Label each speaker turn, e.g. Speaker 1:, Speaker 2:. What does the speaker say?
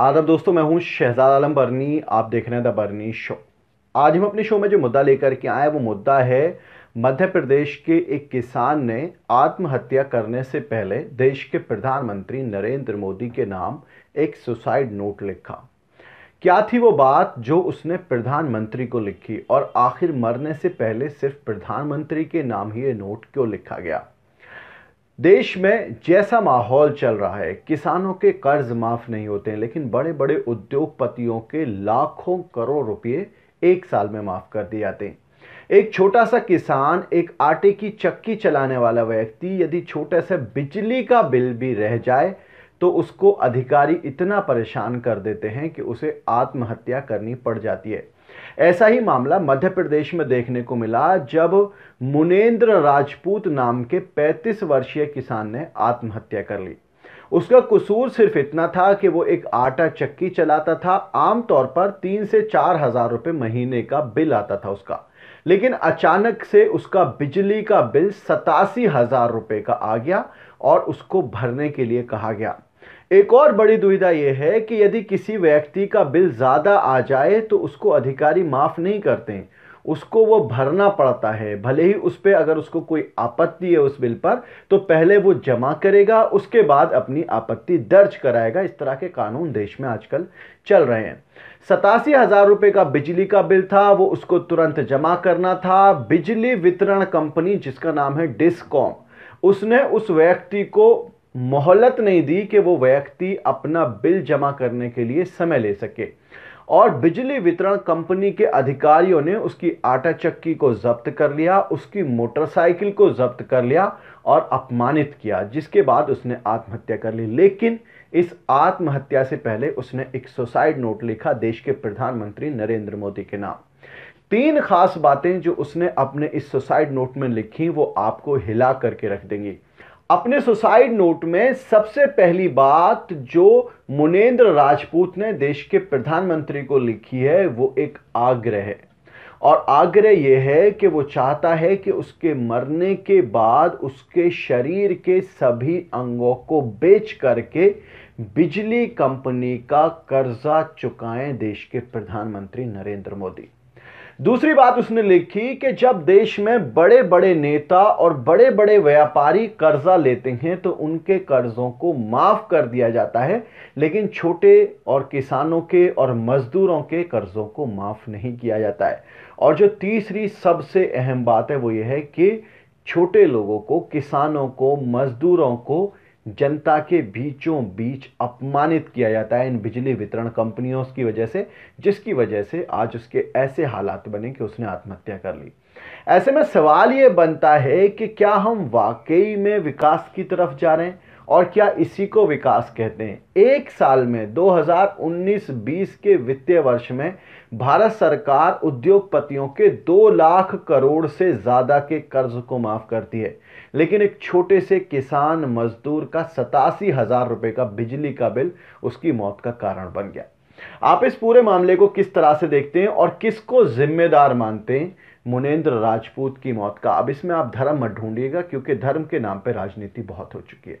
Speaker 1: आदब दोस्तों मैं हूं शहजाद आलम बर्नी आप देख रहे हैं द बर्नी शो आज हम अपने शो में जो मुद्दा लेकर के आए वो मुद्दा है मध्य प्रदेश के एक किसान ने आत्महत्या करने से पहले देश के प्रधानमंत्री नरेंद्र मोदी के नाम एक सुसाइड नोट लिखा क्या थी वो बात जो उसने प्रधानमंत्री को लिखी और आखिर मरने से पहले सिर्फ प्रधानमंत्री के नाम ही ये नोट क्यों लिखा गया देश में जैसा माहौल चल रहा है किसानों के कर्ज माफ नहीं होते हैं लेकिन बड़े बड़े उद्योगपतियों के लाखों करोड़ रुपए एक साल में माफ कर दिए जाते हैं एक छोटा सा किसान एक आटे की चक्की चलाने वाला व्यक्ति यदि छोटे से बिजली का बिल भी रह जाए तो उसको अधिकारी इतना परेशान कर देते हैं कि उसे आत्महत्या करनी पड़ जाती है ऐसा ही मामला मध्य प्रदेश में देखने को मिला जब मुनेंद्र राजपूत नाम के 35 वर्षीय किसान ने आत्महत्या कर ली उसका कसूर सिर्फ इतना था कि वो एक आटा चक्की चलाता था आमतौर पर तीन से चार हजार रुपये महीने का बिल आता था उसका लेकिन अचानक से उसका बिजली का बिल सतासी हजार रुपये का आ गया और उसको भरने के लिए कहा गया एक और बड़ी दुविधा यह है कि यदि किसी व्यक्ति का बिल ज़्यादा आ जाए तो उसको अधिकारी माफ़ नहीं करते उसको वो भरना पड़ता है भले ही उस पर अगर उसको कोई आपत्ति है उस बिल पर तो पहले वो जमा करेगा उसके बाद अपनी आपत्ति दर्ज कराएगा इस तरह के कानून देश में आजकल चल रहे हैं सतासी हज़ार रुपये का बिजली का बिल था वो उसको तुरंत जमा करना था बिजली वितरण कंपनी जिसका नाम है डिस्कॉम उसने उस व्यक्ति को मोहलत नहीं दी कि वो व्यक्ति अपना बिल जमा करने के लिए समय ले सके और बिजली वितरण कंपनी के अधिकारियों ने उसकी आटा चक्की को जब्त कर लिया उसकी मोटरसाइकिल को जब्त कर लिया और अपमानित किया जिसके बाद उसने आत्महत्या कर ली लेकिन इस आत्महत्या से पहले उसने एक सुसाइड नोट लिखा देश के प्रधानमंत्री नरेंद्र मोदी के नाम तीन खास बातें जो उसने अपने इस सुसाइड नोट में लिखी वो आपको हिला करके रख देंगी अपने सुसाइड नोट में सबसे पहली बात जो मुनेन्द्र राजपूत ने देश के प्रधानमंत्री को लिखी है वो एक आग्रह है और आग्रह यह है कि वो चाहता है कि उसके मरने के बाद उसके शरीर के सभी अंगों को बेच करके बिजली कंपनी का कर्जा चुकाएं देश के प्रधानमंत्री नरेंद्र मोदी दूसरी बात उसने लिखी कि जब देश में बड़े बड़े नेता और बड़े बड़े व्यापारी कर्जा लेते हैं तो उनके कर्जों को माफ कर दिया जाता है लेकिन छोटे और किसानों के और मजदूरों के कर्जों को माफ नहीं किया जाता है और जो तीसरी सबसे अहम बात है वो ये है कि छोटे लोगों को किसानों को मजदूरों को जनता के बीचों बीच अपमानित किया जाता है इन बिजली वितरण कंपनियों की वजह से जिसकी वजह से आज उसके ऐसे हालात बने कि उसने आत्महत्या कर ली ऐसे में सवाल ये बनता है कि क्या हम वाकई में विकास की तरफ जा रहे हैं और क्या इसी को विकास कहते हैं एक साल में 2019-20 के वित्तीय वर्ष में भारत सरकार उद्योगपतियों के दो लाख करोड़ से ज़्यादा के कर्ज को माफ़ करती है लेकिन एक छोटे से किसान मजदूर का सतासी हज़ार रुपये का बिजली का बिल उसकी मौत का कारण बन गया आप इस पूरे मामले को किस तरह से देखते हैं और किसको जिम्मेदार मानते हैं मुनेंद्र राजपूत की मौत का अब इसमें आप धर्म मत ढूंढिएगा क्योंकि धर्म के नाम पर राजनीति बहुत हो चुकी है